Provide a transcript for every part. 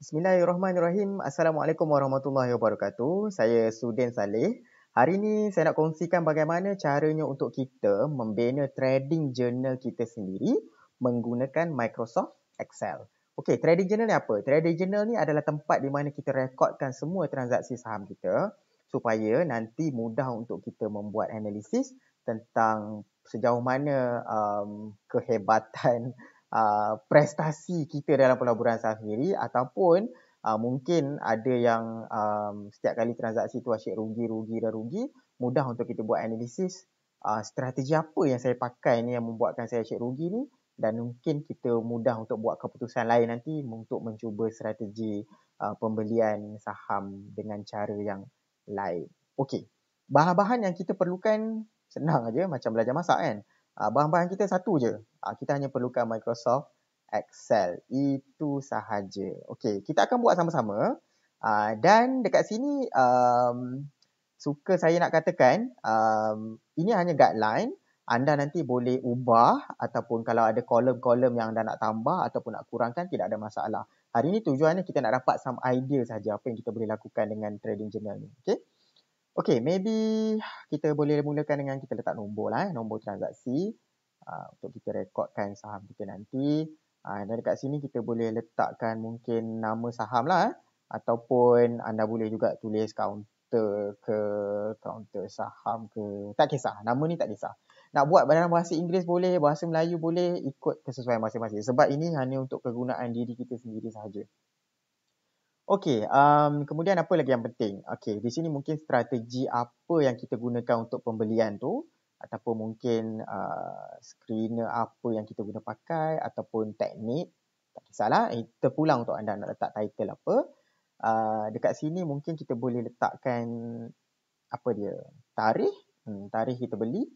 Bismillahirrahmanirrahim. Assalamualaikum warahmatullahi wabarakatuh. Saya Sudin Saleh. Hari ini saya nak kongsikan bagaimana caranya untuk kita membina trading journal kita sendiri menggunakan Microsoft Excel. Okey, trading journal ni apa? Trading journal ni adalah tempat di mana kita rekodkan semua transaksi saham kita supaya nanti mudah untuk kita membuat analisis tentang sejauh mana um, kehebatan uh, prestasi kita dalam pelaburan saham sendiri ataupun uh, mungkin ada yang um, setiap kali transaksi tu asyik rugi, rugi dan rugi, mudah untuk kita buat analisis uh, strategi apa yang saya pakai ni yang membuatkan saya asyik rugi ni dan mungkin kita mudah untuk buat keputusan lain nanti untuk mencuba strategi uh, pembelian saham dengan cara yang lain. Okey. Bahan-bahan yang kita perlukan senang aja macam belajar masak kan. Ah, bahan-bahan kita satu je. Ah, kita hanya perlukan Microsoft Excel. Itu sahaja. Okey, kita akan buat sama-sama. Ah, dan dekat sini, um, suka saya nak katakan, um, ini hanya guideline. Anda nanti boleh ubah ataupun kalau ada kolom-kolom yang anda nak tambah ataupun nak kurangkan, tidak ada masalah. Hari ini tujuannya kita nak dapat some idea saja apa yang kita boleh lakukan dengan trading journal ni. Okey. Okay, maybe kita boleh mulakan dengan kita letak nombor lah, eh, nombor transaksi uh, untuk kita rekodkan saham kita nanti. Uh, dan dekat sini kita boleh letakkan mungkin nama saham lah eh, ataupun anda boleh juga tulis counter ke counter saham ke. Tak kisah, nama ni tak kisah. Nak buat dalam bahasa Inggeris boleh, bahasa Melayu boleh, ikut kesesuaian masing-masing. Sebab ini hanya untuk kegunaan diri kita sendiri sahaja. Okey, um, kemudian apa lagi yang penting? Okey, di sini mungkin strategi apa yang kita gunakan untuk pembelian tu ataupun mungkin uh, screener apa yang kita guna pakai ataupun teknik tak kisahlah, eh, terpulang untuk anda nak letak title apa uh, dekat sini mungkin kita boleh letakkan apa dia, tarikh hmm, tarikh kita beli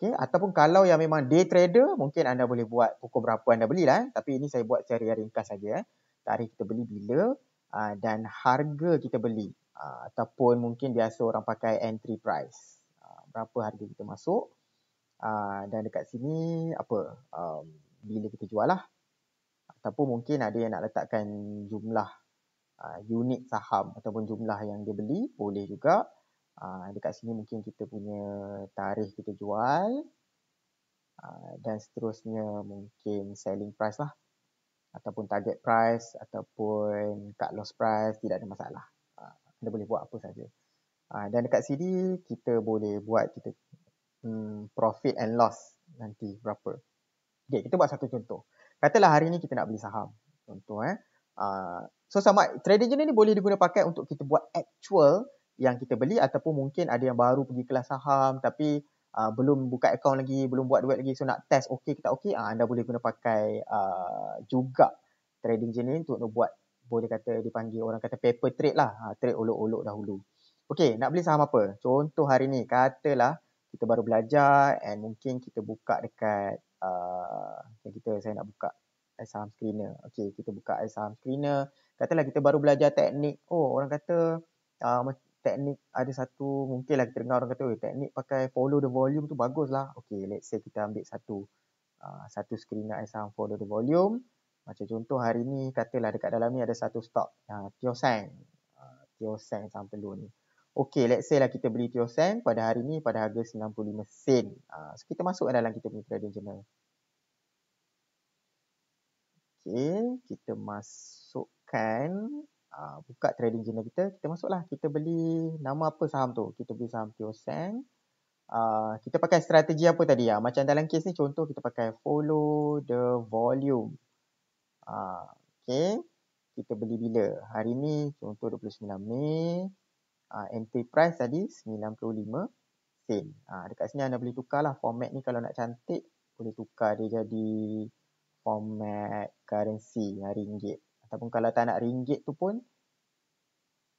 Okey, ataupun kalau yang memang day trader mungkin anda boleh buat pukul berapa anda belilah eh. tapi ini saya buat secara ringkas saja eh. tarikh kita beli bila Ah, dan harga kita beli uh, ataupun mungkin biasa orang pakai entry price. Uh, berapa harga kita masuk uh, dan dekat sini apa um, bila kita jual lah ataupun mungkin ada yang nak letakkan jumlah uh, unit saham ataupun jumlah yang dia beli boleh juga. Uh, dekat sini mungkin kita punya tarikh kita jual uh, dan seterusnya mungkin selling price lah ataupun target price ataupun cut loss price tidak ada masalah uh, anda boleh buat apa saja ah, dan dekat sini kita boleh buat kita um, profit and loss nanti berapa okay, kita buat satu contoh katalah hari ni kita nak beli saham contoh eh ah, so sama trading journal ni boleh digunakan untuk kita buat actual yang kita beli ataupun mungkin ada yang baru pergi kelas saham tapi uh, belum buka akaun lagi, belum buat duit lagi so nak test okey ke tak okey, uh, ah, anda boleh guna pakai uh, juga trading jenis ni untuk buat boleh kata dipanggil orang kata paper trade lah, uh, trade olok-olok dahulu. Okey, nak beli saham apa? Contoh hari ni katalah kita baru belajar and mungkin kita buka dekat uh, kita saya nak buka saham screener. Okey, kita buka saham screener. Katalah kita baru belajar teknik. Oh, orang kata uh, teknik ada satu mungkin lah kita dengar orang kata oh teknik pakai follow the volume tu bagus lah okay let's say kita ambil satu uh, satu screen nak sound follow the volume macam contoh hari ni katalah dekat dalam ni ada satu stock uh, ah, Tio Sang uh, ah, Tio Sang sound telur ni okay let's say lah kita beli Tio Sang pada hari ni pada harga 95 sen uh, so kita masuk dalam kita punya trading channel. okay kita masukkan Ah, buka trading journal kita, kita masuklah. Kita beli nama apa saham tu? Kita beli saham Pioseng. Uh, ah, kita pakai strategi apa tadi? Ya? Macam dalam kes ni contoh kita pakai follow the volume. Uh, okay. Kita beli bila? Hari ni contoh 29 Mei. Uh, entry price tadi 95 sen. Uh, dekat sini anda boleh tukar lah format ni kalau nak cantik. Boleh tukar dia jadi format currency ringgit ataupun kalau tak nak ringgit tu pun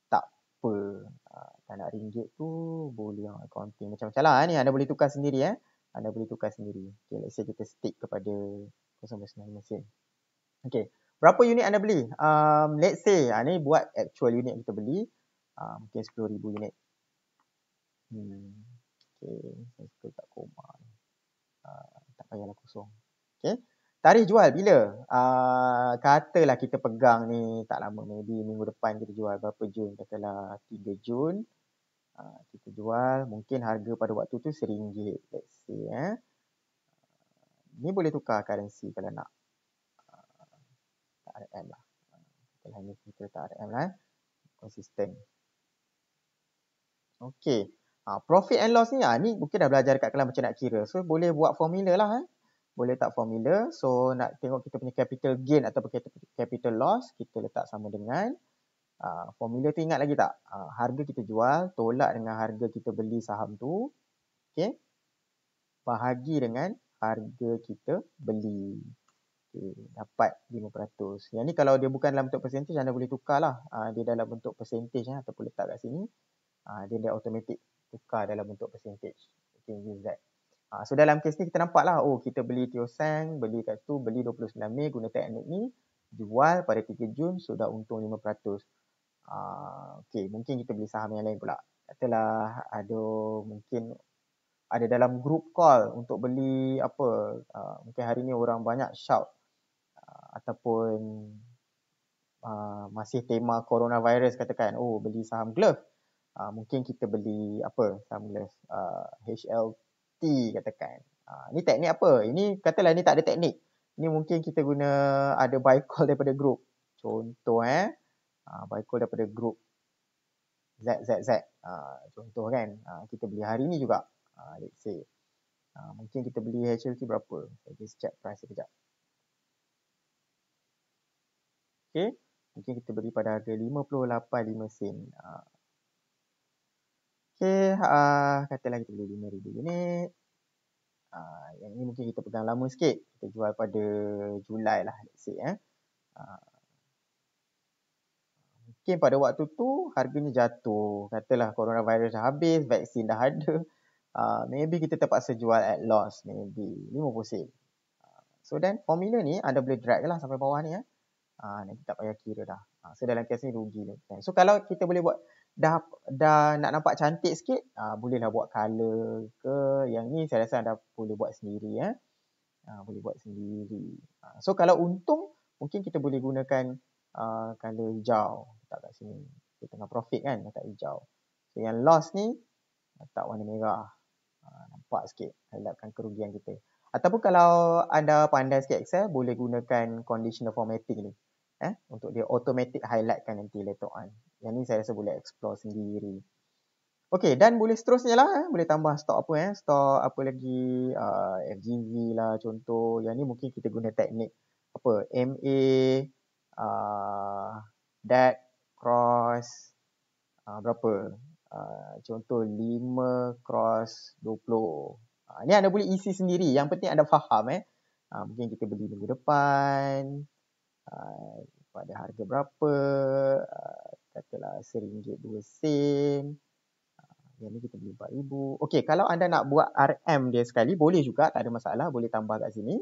tak apa ha, tak nak ringgit tu boleh yang accounting macam-macam lah ha, ni anda boleh tukar sendiri eh anda boleh tukar sendiri okay, let's say kita stick kepada 0.9 mesin okay berapa unit anda beli um, let's say ha, ni buat actual unit kita beli uh, mungkin 10,000 unit hmm. okay saya tak koma uh, tak payahlah kosong okay Tarikh jual bila? Uh, katalah kita pegang ni tak lama. Maybe minggu depan kita jual berapa Jun? Katalah 3 Jun. Uh, kita jual mungkin harga pada waktu tu RM1. Let's see. Eh. Ah, ni boleh tukar currency kalau nak. Uh, tak RM lah. Kalau ni kita tak RM lah. Eh. Konsisten. Okay. Uh, profit and loss ni, uh, ni mungkin dah belajar dekat kelas macam nak kira. So boleh buat formula lah. Eh boleh letak formula. So nak tengok kita punya capital gain atau capital loss, kita letak sama dengan uh, formula tu ingat lagi tak? Uh, harga kita jual tolak dengan harga kita beli saham tu. Okay. Bahagi dengan harga kita beli. Okay. Dapat 5%. Yang ni kalau dia bukan dalam bentuk percentage, anda boleh tukar lah. Uh, ah, dia dalam bentuk percentage ya, ataupun letak kat sini. Uh, dia dia automatic tukar dalam bentuk percentage. You can use that. Ha, so dalam kes ni kita nampak lah, oh kita beli Tioseng, beli kat tu, beli 29 Mei guna teknik ni, jual pada 3 Jun sudah so untung 5%. Ha, okay, mungkin kita beli saham yang lain pula. Katalah ada mungkin ada dalam group call untuk beli apa, ha, mungkin hari ni orang banyak shout ha, ataupun uh, masih tema coronavirus katakan oh beli saham glove uh, mungkin kita beli apa saham glove uh, HL mesti katakan. Ha, ni teknik apa? Ini katalah ini tak ada teknik. Ini mungkin kita guna ada buy call daripada group. Contoh eh. Ha, buy call daripada group. Z, Ha, contoh kan. Ha, kita beli hari ni juga. Ha, let's say. Ha, mungkin kita beli HLT berapa? Saya just check price sekejap. Okay. Mungkin kita beli pada harga 58.5 sen. Ha, uh, katalah kita beli 5000 unit uh, yang ini mungkin kita pegang lama sikit kita jual pada Julai lah let's say eh. uh, mungkin pada waktu tu harganya jatuh katalah coronavirus dah habis vaksin dah ada uh, maybe kita terpaksa jual at loss maybe 50 sen So then formula ni anda boleh drag lah sampai bawah ni eh. uh, nanti tak payah kira dah. Uh, so dalam kes ni rugi lah. So kalau kita boleh buat dah dah nak nampak cantik sikit ha, ah, bolehlah buat colour ke yang ni saya rasa anda boleh buat sendiri ya eh? ha, boleh buat sendiri ah, so kalau untung mungkin kita boleh gunakan uh, colour hijau letak kat sini kita tengah profit kan letak hijau so yang loss ni letak warna merah ha, nampak sikit elakkan kerugian kita ataupun kalau anda pandai sikit Excel boleh gunakan conditional formatting ni eh untuk dia automatic highlightkan nanti letoan. Yang ni saya rasa boleh explore sendiri. Okay, dan boleh seterusnya lah. Eh. Boleh tambah stok apa eh. Stok apa lagi. Uh, FGV lah contoh. Yang ni mungkin kita guna teknik. Apa? MA. Uh, that. Cross. Uh, berapa? Uh, contoh 5 cross 20. Uh, ni anda boleh isi sendiri. Yang penting anda faham eh. Uh, mungkin kita beli minggu depan. Uh, pada harga berapa. Uh, katalah RM1, RM2. Ah, yang ni kita beli RM4,000. Okey, kalau anda nak buat RM dia sekali, boleh juga. Tak ada masalah. Boleh tambah kat sini.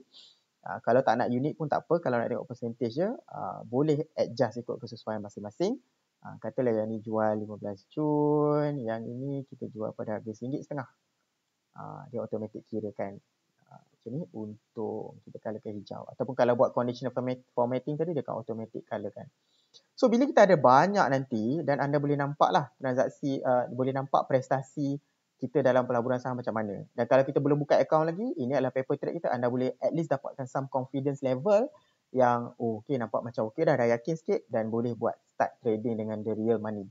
Uh, kalau tak nak unit pun tak apa. Kalau nak tengok percentage je, uh, ah, boleh adjust ikut kesesuaian masing-masing. Uh, katalah yang ni jual RM15 jun. Yang ini kita jual pada harga RM1.5. Uh, dia automatik kirakan Ah, macam ni untuk kita colorkan hijau ataupun kalau buat conditional formatting tadi dia akan automatic kan. so bila kita ada banyak nanti dan anda boleh nampak lah transaksi uh, boleh nampak prestasi kita dalam pelaburan saham macam mana dan kalau kita belum buka account lagi ini adalah paper trade kita anda boleh at least dapatkan some confidence level yang oh, okay nampak macam okay dah dah yakin sikit dan boleh buat start trading dengan the real money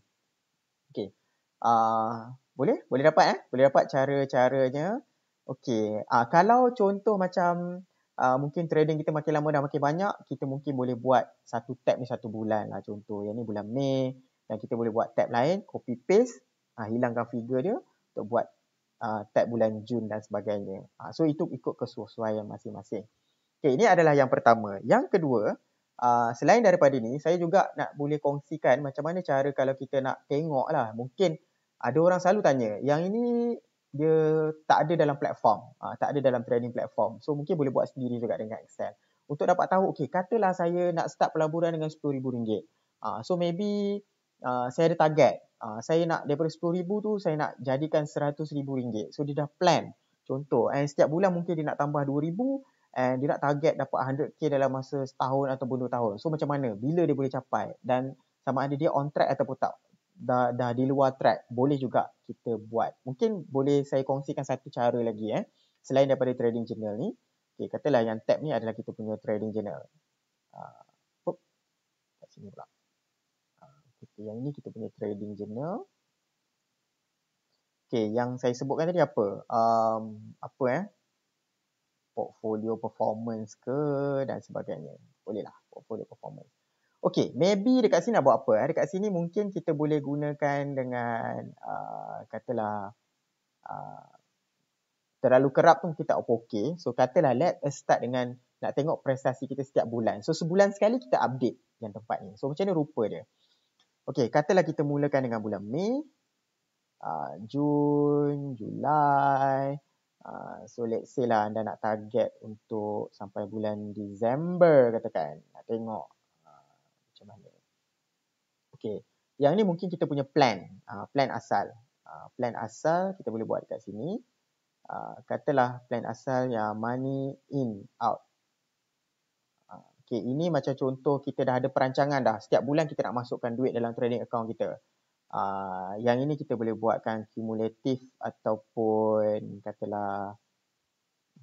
okay uh, boleh? boleh dapat eh? boleh dapat cara-caranya Okey, uh, kalau contoh macam uh, mungkin trading kita makin lama dah makin banyak, kita mungkin boleh buat satu tab ni satu bulan lah contoh. Yang ni bulan Mei dan kita boleh buat tab lain, copy paste, uh, hilangkan figure dia untuk buat uh, tab bulan Jun dan sebagainya. Uh, so itu ikut kesesuaian masing-masing. Okey, ini adalah yang pertama. Yang kedua, uh, selain daripada ni, saya juga nak boleh kongsikan macam mana cara kalau kita nak tengok lah. Mungkin ada orang selalu tanya, yang ini dia tak ada dalam platform, uh, tak ada dalam trading platform. So mungkin boleh buat sendiri juga dengan Excel. Untuk dapat tahu, okay, katalah saya nak start pelaburan dengan RM10,000. Uh, ha, so maybe uh, saya ada target. Uh, saya nak daripada RM10,000 tu, saya nak jadikan RM100,000. So dia dah plan. Contoh, and setiap bulan mungkin dia nak tambah RM2,000 and dia nak target dapat 100k dalam masa setahun ataupun dua tahun. So macam mana? Bila dia boleh capai? Dan sama ada dia on track ataupun tak dah dah di luar track boleh juga kita buat. Mungkin boleh saya kongsikan satu cara lagi eh selain daripada trading journal ni. Okey, katalah yang tab ni adalah kita punya trading journal. Ah, uh, kat sini pula. Uh, yang ini kita punya trading journal. Okey, yang saya sebutkan tadi apa? Um, apa eh? Portfolio performance ke dan sebagainya. Bolehlah portfolio performance. Okay, maybe dekat sini nak buat apa? Eh? Dekat sini mungkin kita boleh gunakan dengan uh, katalah uh, terlalu kerap pun kita up okay. So katalah let us start dengan nak tengok prestasi kita setiap bulan. So sebulan sekali kita update yang tempat ni. So macam ni rupa dia? Okay, katalah kita mulakan dengan bulan Mei, uh, Jun, Julai. Uh, so let's say lah anda nak target untuk sampai bulan Disember katakan. Nak tengok macam mana. Okay. Yang ni mungkin kita punya plan. Ah, plan asal. Ah, plan asal kita boleh buat dekat sini. Ah, katalah plan asal yang money in, out. Okay. Ini macam contoh kita dah ada perancangan dah. Setiap bulan kita nak masukkan duit dalam trading account kita. Yang ini kita boleh buatkan kumulatif ataupun katalah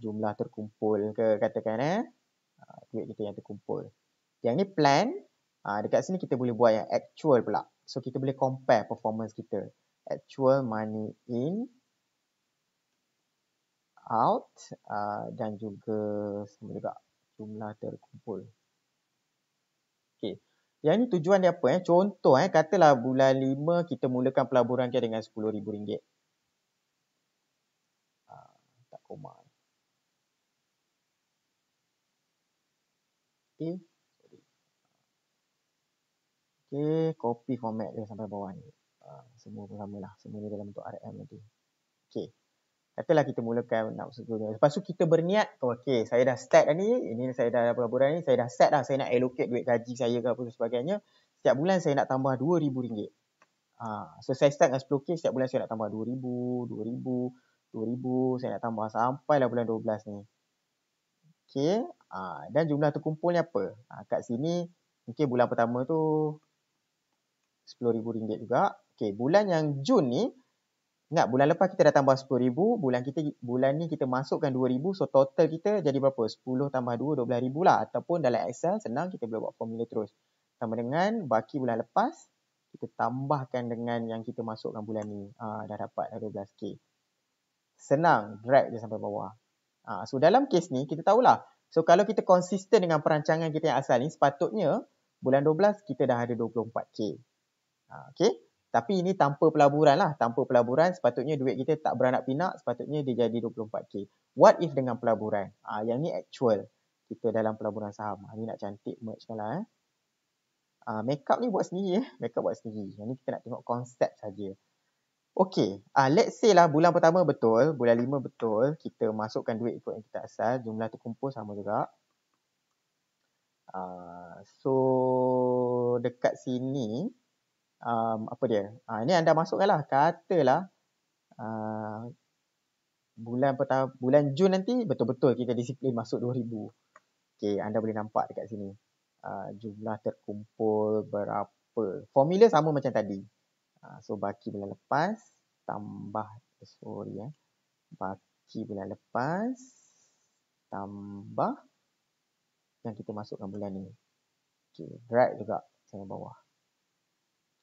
jumlah terkumpul ke katakan eh. Duit kita yang terkumpul. Yang ni plan. Ha, dekat sini kita boleh buat yang actual pula. So kita boleh compare performance kita. Actual money in, out uh, dan juga sama juga jumlah terkumpul. Okay. Yang ni tujuan dia apa? Eh? Contoh eh, katalah bulan 5 kita mulakan pelaburan kita dengan RM10,000. Uh, ah, tak koma. Eh. Okay. Okay, copy format dia sampai bawah ni. Uh, semua pun sama lah. Semua ni dalam bentuk RM nanti. Okay. Katalah kita mulakan nak sebelumnya. Lepas tu kita berniat, oh, okay, saya dah start dah ni. Ini saya dah pelaburan ni. Saya dah set dah. Saya nak allocate duit gaji saya ke apa sebagainya. Setiap bulan saya nak tambah RM2,000. Uh, ha, so, saya start dengan 10K. Setiap bulan saya nak tambah RM2,000, RM2,000, RM2,000. Saya nak tambah sampai lah bulan 12 ni. Okay. Uh, ha, dan jumlah terkumpulnya apa? Uh, kat sini, mungkin bulan pertama tu RM10,000 juga. Okey, bulan yang Jun ni, ingat bulan lepas kita dah tambah RM10,000, bulan kita bulan ni kita masukkan RM2,000, so total kita jadi berapa? 10 tambah 2, RM12,000 lah. Ataupun dalam Excel, senang kita boleh buat formula terus. Sama dengan baki bulan lepas, kita tambahkan dengan yang kita masukkan bulan ni. Ha, dah dapat dah 12K. Senang, drag je sampai bawah. Ha, so dalam kes ni, kita tahulah. So kalau kita konsisten dengan perancangan kita yang asal ni, sepatutnya bulan 12 kita dah ada 24K. Ha, okay. Tapi ini tanpa pelaburan lah. Tanpa pelaburan sepatutnya duit kita tak beranak pinak sepatutnya dia jadi 24K. What if dengan pelaburan? Ha, yang ni actual. Kita dalam pelaburan saham. Ha, ni nak cantik merge kan lah eh. Ha, makeup ni buat sendiri eh. Makeup buat sendiri. Yang ni kita nak tengok konsep saja. Okay. Ha, let's say lah bulan pertama betul. Bulan lima betul. Kita masukkan duit ikut yang kita asal. Jumlah tu kumpul sama juga. Uh, so dekat sini um, apa dia? Ha, ini anda masukkanlah katalah uh, bulan pertama bulan Jun nanti betul-betul kita disiplin masuk 2000. Okey, anda boleh nampak dekat sini. Uh, jumlah terkumpul berapa. Formula sama macam tadi. Uh, so baki bulan lepas tambah sorry eh. Baki bulan lepas tambah yang kita masukkan bulan ni. okay drag juga sana bawah.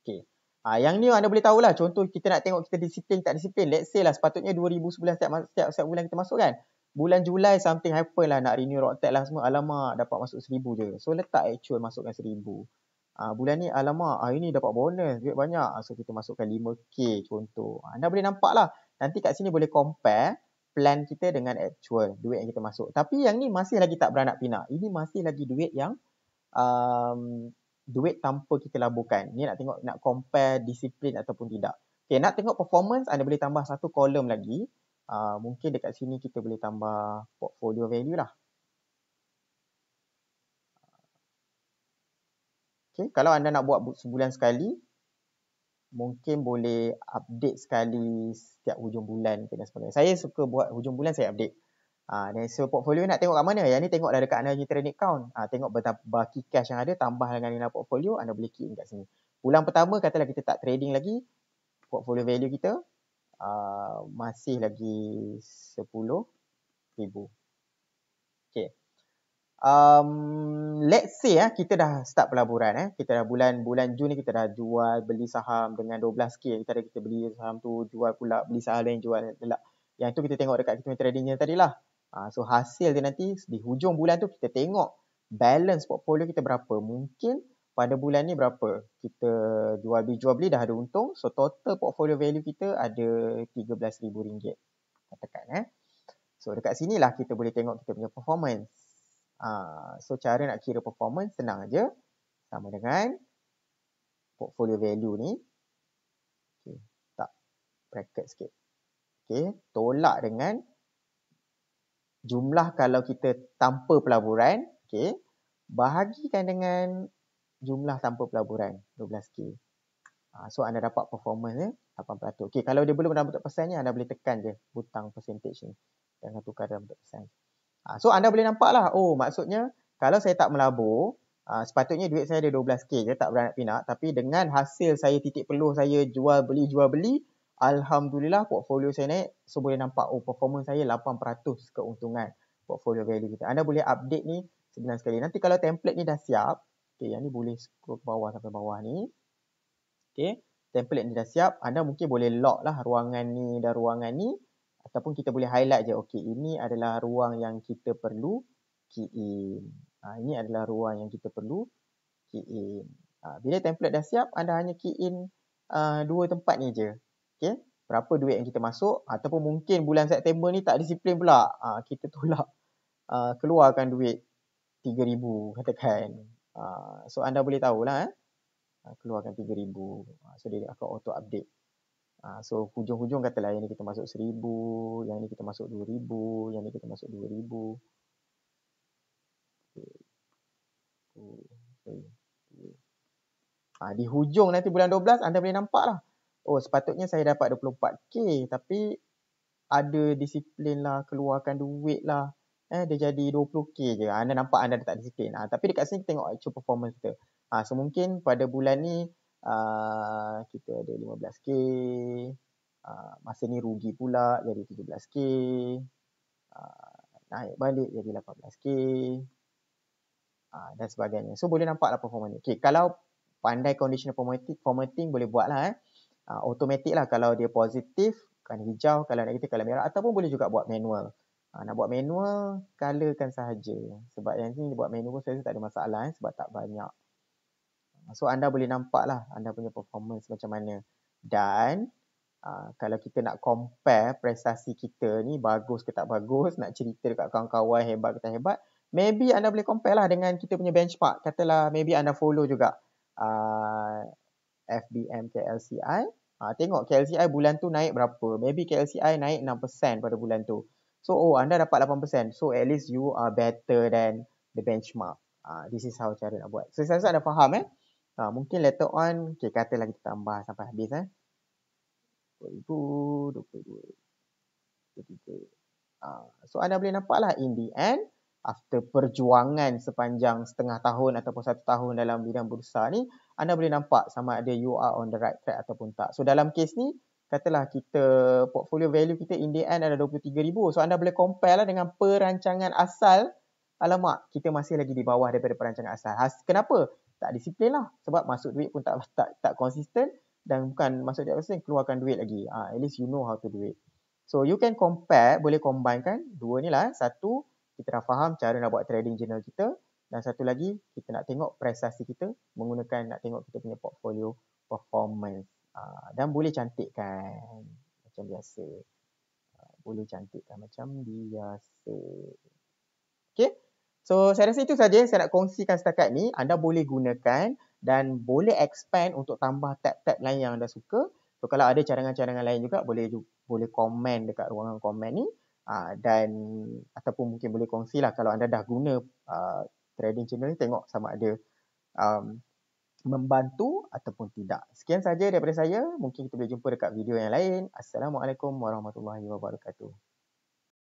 Okay. Ah, yang ni anda boleh tahulah contoh kita nak tengok kita disiplin tak disiplin. Let's say lah sepatutnya 2011 setiap, setiap, setiap bulan kita masuk kan. Bulan Julai something happen lah nak renew rock tag lah semua. Alamak dapat masuk seribu je. So letak actual masukkan seribu. Ah, bulan ni alamak ah, ini dapat bonus duit banyak. Ah, so kita masukkan 5k contoh. Ah, anda boleh nampak lah. Nanti kat sini boleh compare plan kita dengan actual duit yang kita masuk. Tapi yang ni masih lagi tak beranak pinak. Ini masih lagi duit yang um, duit tanpa kita laburkan. Ni nak tengok nak compare disiplin ataupun tidak. Okay, nak tengok performance anda boleh tambah satu kolom lagi. Uh, mungkin dekat sini kita boleh tambah portfolio value lah. Okay, kalau anda nak buat sebulan sekali, mungkin boleh update sekali setiap hujung bulan dan sebagainya. Saya suka buat hujung bulan saya update. Ah, dan so portfolio nak tengok kat mana? Yang ni tengok dah dekat analogy trading account. Ah, tengok berapa baki cash yang ada tambah dengan nilai portfolio anda boleh key in sini. Pulang pertama katalah kita tak trading lagi portfolio value kita ah, masih lagi 10,000. Okay. Um, let's say ya, kita dah start pelaburan. Eh. Kita dah bulan bulan Jun ni kita dah jual beli saham dengan 12k. Kita dah kita beli saham tu jual pula beli saham lain jual. Yang itu kita tengok dekat kita punya tradingnya tadi lah. Uh, so hasil dia nanti di hujung bulan tu kita tengok balance portfolio kita berapa. Mungkin pada bulan ni berapa. Kita jual beli jual beli dah ada untung. So total portfolio value kita ada RM13,000. Katakan eh. So dekat sini lah kita boleh tengok kita punya performance. Uh, so cara nak kira performance senang aja Sama dengan portfolio value ni. Okay. Tak. Bracket sikit. Okay. Tolak dengan jumlah kalau kita tanpa pelaburan, okey, bahagikan dengan jumlah tanpa pelaburan, 12k. Ah, so anda dapat performance ya, 8%. Okey, kalau dia belum dapat bentuk persen ni, anda boleh tekan je butang percentage ni dengan tukar dalam bentuk persen. Ah, so anda boleh nampak lah. oh maksudnya kalau saya tak melabur, ah, sepatutnya duit saya ada 12k je, tak beranak pinak, tapi dengan hasil saya titik peluh saya jual beli jual beli, Alhamdulillah portfolio saya naik so boleh nampak oh performance saya 8% keuntungan portfolio value kita. Anda boleh update ni sebulan sekali. Nanti kalau template ni dah siap, okey yang ni boleh scroll ke bawah sampai bawah ni. Okey, template ni dah siap, anda mungkin boleh lock lah ruangan ni dan ruangan ni ataupun kita boleh highlight je okey ini adalah ruang yang kita perlu key in. Ha, ini adalah ruang yang kita perlu key in. Ha, bila template dah siap, anda hanya key in uh, dua tempat ni je okay, berapa duit yang kita masuk ataupun mungkin bulan September ni tak disiplin pula uh, kita tolak uh, keluarkan duit 3000 katakan uh, so anda boleh tahulah eh? uh, keluarkan 3000 uh, so dia akan auto update Uh, so hujung-hujung katalah yang ni kita masuk 1000, yang ni kita masuk 2000, yang ni kita masuk 2000. Okay. Okay. Okay. Uh, di hujung nanti bulan 12 anda boleh nampak lah oh sepatutnya saya dapat 24k tapi ada disiplin lah keluarkan duit lah eh dia jadi 20k je ah, anda nampak anda tak disiplin ah tapi dekat sini kita tengok actual performance kita ah so mungkin pada bulan ni ah kita ada 15k ah masa ni rugi pula jadi 17k ah naik balik jadi 18k ah dan sebagainya so boleh nampak lah performance ni okay, kalau pandai conditional formatting, formatting boleh buat lah eh uh, automatic lah kalau dia positif kan hijau kalau negatif kalau merah ataupun boleh juga buat manual uh, nak buat manual colorkan sahaja sebab yang sini buat manual pun saya tak ada masalah eh, sebab tak banyak ah, so anda boleh nampak lah anda punya performance macam mana dan uh, kalau kita nak compare prestasi kita ni bagus ke tak bagus nak cerita dekat kawan-kawan hebat ke tak hebat maybe anda boleh compare lah dengan kita punya benchmark katalah maybe anda follow juga uh, FBM LCI. Ha, tengok KLCI bulan tu naik berapa. Maybe KLCI naik 6% pada bulan tu. So, oh anda dapat 8%. So, at least you are better than the benchmark. Ha, this is how cara nak buat. So, saya rasa anda faham eh. Ha, mungkin later on, okay, kata lagi kita tambah sampai habis eh. 2022. 2023. Ha, so, anda boleh nampak lah in the end after perjuangan sepanjang setengah tahun ataupun satu tahun dalam bidang bursa ni anda boleh nampak sama ada you are on the right track ataupun tak. So dalam case ni katalah kita portfolio value kita in the end ada 23,000. So anda boleh compare lah dengan perancangan asal. Alamak, kita masih lagi di bawah daripada perancangan asal. Has, kenapa? Tak disiplin lah. Sebab masuk duit pun tak tak, tak konsisten dan bukan masuk duit pasal keluarkan duit lagi. Ha, at least you know how to do it. So you can compare, boleh combine kan dua ni lah. Satu, kita dah faham cara nak buat trading journal kita dan satu lagi kita nak tengok prestasi kita menggunakan nak tengok kita punya portfolio performance uh, dan boleh cantikkan macam biasa uh, boleh cantikkan macam biasa okay so saya rasa itu saja yang saya nak kongsikan setakat ni anda boleh gunakan dan boleh expand untuk tambah tab-tab lain yang anda suka so kalau ada cadangan-cadangan lain juga boleh boleh komen dekat ruangan komen ni Ah, dan ataupun mungkin boleh kongsi lah kalau anda dah guna uh, trading channel ni tengok sama ada um, membantu ataupun tidak. Sekian saja daripada saya. Mungkin kita boleh jumpa dekat video yang lain. Assalamualaikum warahmatullahi wabarakatuh.